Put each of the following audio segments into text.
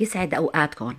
يسعد أوقاتكم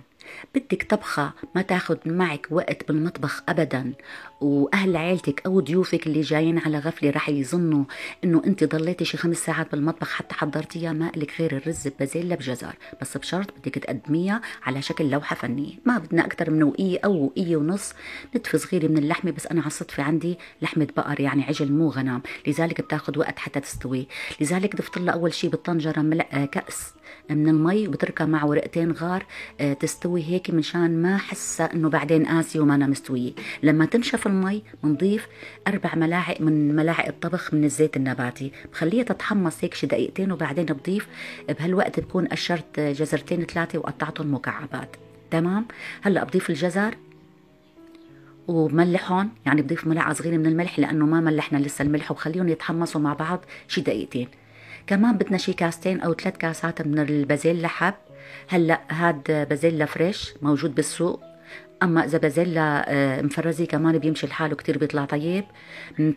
بدك طبخة ما تاخد معك وقت بالمطبخ أبدا وأهل عيلتك أو ضيوفك اللي جايين على غفلة رح يظنوا إنه أنت ضليتي شي خمس ساعات بالمطبخ حتى حضرتيها ما لك غير الرز ببازيلا بجزر بس بشرط بدك تقدميها على شكل لوحة فنية ما بدنا أكثر من وقية أو وقية ونص نتفة صغيرة من اللحمة بس أنا عالصدفة عندي لحمة بقر يعني عجل مو غنم لذلك بتاخد وقت حتى تستوي لذلك ضفت أول شي بالطنجرة ملأ كأس من المي وبتركها مع ورقتين غار آه، تستوي هيك مشان ما حسها انه بعدين قاسيه وما أنا مستويه لما تنشف المي بنضيف اربع ملاعق من ملاعق الطبخ من الزيت النباتي بخليها تتحمص هيك شي دقيقتين وبعدين بضيف بهالوقت بكون قشرت جزرتين ثلاثه وقطعتهم مكعبات تمام هلا بضيف الجزر وبملحهم يعني بضيف ملعقه صغيره من الملح لانه ما ملحنا لسه الملح وخليهم يتحمصوا مع بعض شي دقيقتين كمان بدنا شي كاستين او ثلاث كاسات من البازيل لحب هلا هاد بازيلا فريش موجود بالسوق اما اذا بازيلا آه، مفرزي كمان بيمشي لحاله كتير بيطلع طيب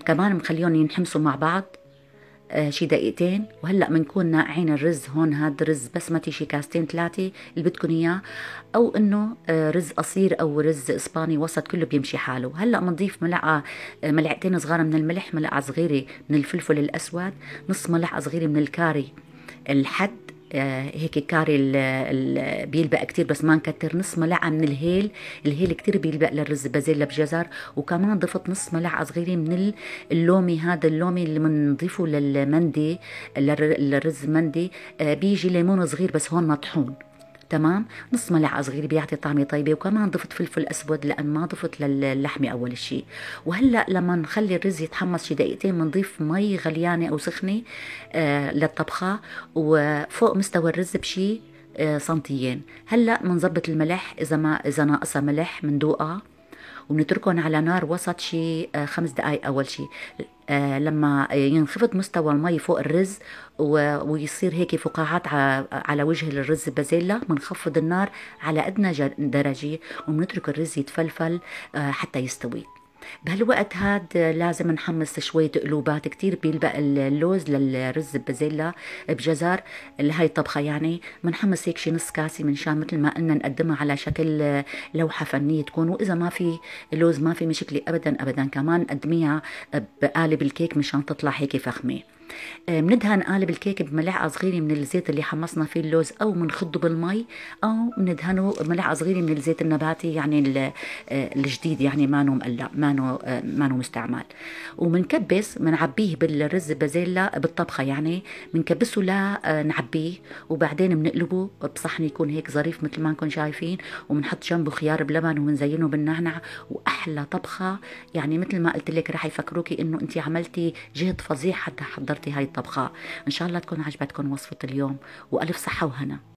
كمان مخليهم ينحمصوا مع بعض آه شي دقيقتين وهلا بنكون ناقعين الرز هون هاد رز بسمتي شي كاستين ثلاثه اللي بدكم اياه او انه آه رز قصير او رز اسباني وسط كله بيمشي حاله هلا بنضيف ملعقه آه، ملعقتين صغار من الملح ملعقه صغيره من الفلفل الاسود نص ملعقه صغيره من الكاري الحد آه، هيك كاري بيلبق كتير بس ما نكتر نص ملعقه من الهيل الهيل كتير بيلبق للرز بازيلا بجزر وكمان ضفت نص ملعقه صغيره من اللومي هذا اللومي اللي بنضيفه للمندي للرز مندي آه، بيجي ليمون صغير بس هون مطحون تمام نص ملعقه صغيره بيعطي طعمه طيبه وكمان ضفت فلفل اسود لان ما ضفت للحمه اول شيء وهلا لما نخلي الرز يتحمص شي دقيقتين بنضيف مي غليانه او سخنه آه للطبخه وفوق مستوى الرز بشي آه سنتيين هلا بنظبط الملح اذا ما اذا ناقصه ملح بندوقها وبنتركهم على نار وسط شي آه، خمس دقائق اول شي آه، لما ينخفض مستوى المي فوق الرز ويصير هيك فقاعات على وجه الرز بازيلا بنخفض النار على ادنى درجه وبنترك الرز يتفلفل آه، حتى يستوي بهالوقت هاد لازم نحمص شوية قلوبات كتير بيلبق اللوز للرز بزيلا بجزر لهاي الطبخة يعني بنحمص هيك شي نص كاسة من شان مثل ما قلنا نقدمها على شكل لوحة فنية تكون وإذا ما في لوز ما في مشكلة أبدا أبدا كمان قدميها بقالب الكيك مشان تطلع هيك فخمة بندهن آه، قالب الكيك بملعقه صغيره من الزيت اللي حمصنا فيه اللوز او بنخضه بالمي او بندهنه بملعقه صغيره من الزيت النباتي يعني آه، الجديد يعني مانو مقلق مانو آه، مانو مستعمل وبنكبس بنعبيه بالرز بازيلا بالطبخه يعني بنكبسه لنعبيه وبعدين بنقلبه بصحن يكون هيك ظريف مثل ما نكون شايفين وبنحط جنبه خيار بلبن وبنزينه بالنعنع واحلى طبخه يعني مثل ما قلت لك رح يفكروكي انه انت عملتي جهد فظيع حتى حضر حضرتي هاي الطبخة إن شاء الله تكون عجبتكم وصفة اليوم وألف صحة وهنا